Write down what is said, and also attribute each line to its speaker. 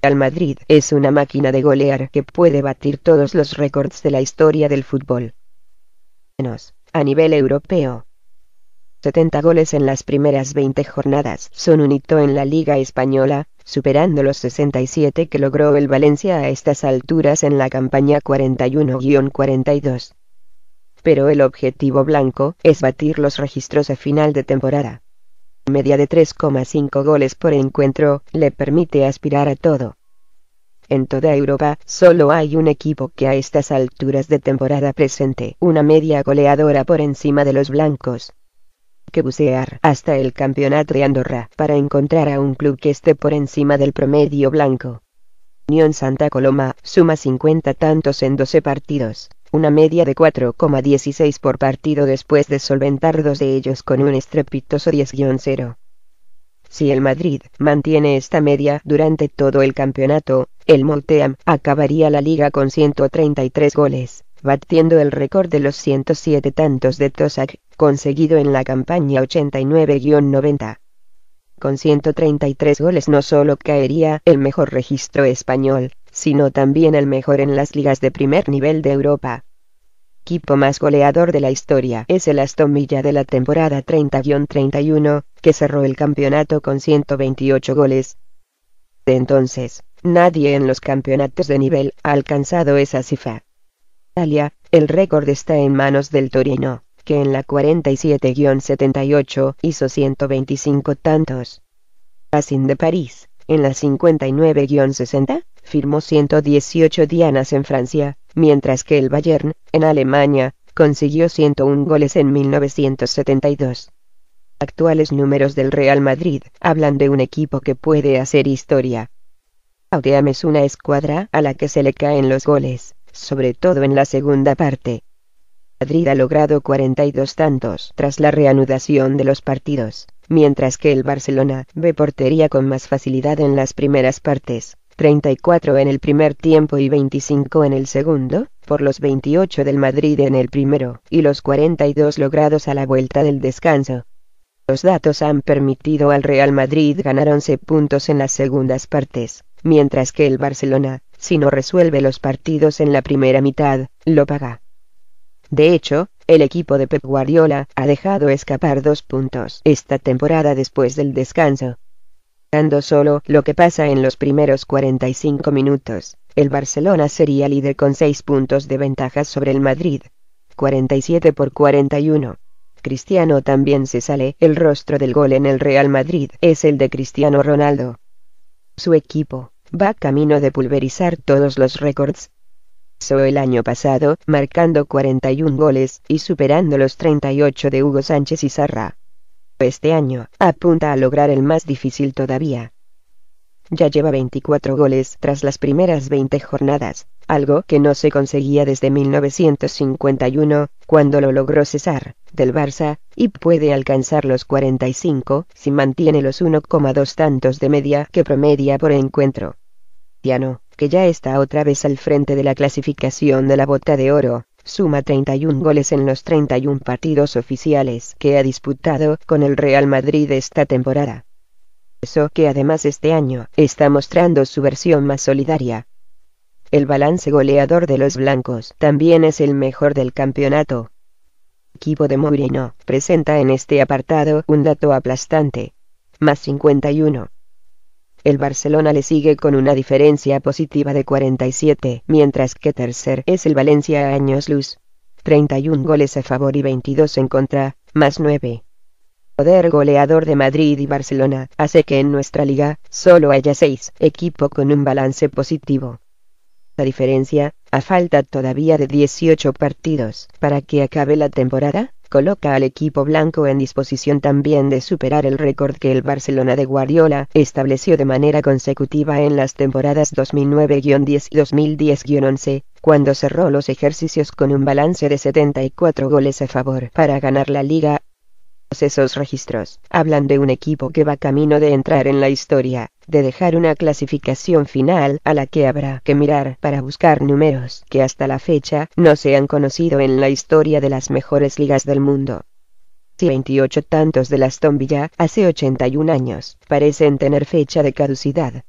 Speaker 1: Al Madrid es una máquina de golear que puede batir todos los récords de la historia del fútbol. a nivel europeo. 70 goles en las primeras 20 jornadas son un hito en la Liga Española, superando los 67 que logró el Valencia a estas alturas en la campaña 41-42. Pero el objetivo blanco es batir los registros a final de temporada media de 3,5 goles por encuentro, le permite aspirar a todo. En toda Europa solo hay un equipo que a estas alturas de temporada presente una media goleadora por encima de los blancos. Que bucear hasta el campeonato de Andorra para encontrar a un club que esté por encima del promedio blanco. Unión Santa Coloma suma 50 tantos en 12 partidos una media de 4,16 por partido después de solventar dos de ellos con un estrepitoso 10-0. Si el Madrid mantiene esta media durante todo el campeonato, el Molteam acabaría la liga con 133 goles, batiendo el récord de los 107 tantos de Tosak, conseguido en la campaña 89-90. Con 133 goles no solo caería el mejor registro español, sino también el mejor en las ligas de primer nivel de Europa. Equipo más goleador de la historia es el Aston Villa de la temporada 30-31, que cerró el campeonato con 128 goles. De entonces, nadie en los campeonatos de nivel ha alcanzado esa cifra. Italia, el récord está en manos del Torino, que en la 47-78 hizo 125 tantos. Racing de París, en la 59-60, firmó 118 dianas en Francia, mientras que el Bayern, en Alemania, consiguió 101 goles en 1972. Actuales números del Real Madrid hablan de un equipo que puede hacer historia. Audeam es una escuadra a la que se le caen los goles, sobre todo en la segunda parte. Madrid ha logrado 42 tantos tras la reanudación de los partidos, mientras que el Barcelona ve portería con más facilidad en las primeras partes. 34 en el primer tiempo y 25 en el segundo, por los 28 del Madrid en el primero, y los 42 logrados a la vuelta del descanso. Los datos han permitido al Real Madrid ganar 11 puntos en las segundas partes, mientras que el Barcelona, si no resuelve los partidos en la primera mitad, lo paga. De hecho, el equipo de Pep Guardiola ha dejado escapar dos puntos esta temporada después del descanso dando solo lo que pasa en los primeros 45 minutos, el Barcelona sería líder con 6 puntos de ventaja sobre el Madrid. 47 por 41. Cristiano también se sale, el rostro del gol en el Real Madrid es el de Cristiano Ronaldo. Su equipo, va camino de pulverizar todos los récords. solo el año pasado, marcando 41 goles y superando los 38 de Hugo Sánchez y Sarra. Este año, apunta a lograr el más difícil todavía. Ya lleva 24 goles tras las primeras 20 jornadas, algo que no se conseguía desde 1951, cuando lo logró César, del Barça, y puede alcanzar los 45 si mantiene los 1,2 tantos de media que promedia por encuentro. Tiano, que ya está otra vez al frente de la clasificación de la bota de oro, suma 31 goles en los 31 partidos oficiales que ha disputado con el Real Madrid esta temporada. Eso que además este año está mostrando su versión más solidaria. El balance goleador de los blancos también es el mejor del campeonato. equipo de Mourinho presenta en este apartado un dato aplastante. Más 51. El Barcelona le sigue con una diferencia positiva de 47, mientras que tercer es el Valencia a años luz. 31 goles a favor y 22 en contra, más 9 poder goleador de Madrid y Barcelona hace que en nuestra liga solo haya 6 equipo con un balance positivo. La diferencia, a falta todavía de 18 partidos para que acabe la temporada, coloca al equipo blanco en disposición también de superar el récord que el Barcelona de Guardiola estableció de manera consecutiva en las temporadas 2009-10 y 2010-11, cuando cerró los ejercicios con un balance de 74 goles a favor para ganar la liga. Esos registros hablan de un equipo que va camino de entrar en la historia de dejar una clasificación final a la que habrá que mirar para buscar números que hasta la fecha no se han conocido en la historia de las mejores ligas del mundo. Si 28 tantos de las Tombilla hace 81 años parecen tener fecha de caducidad,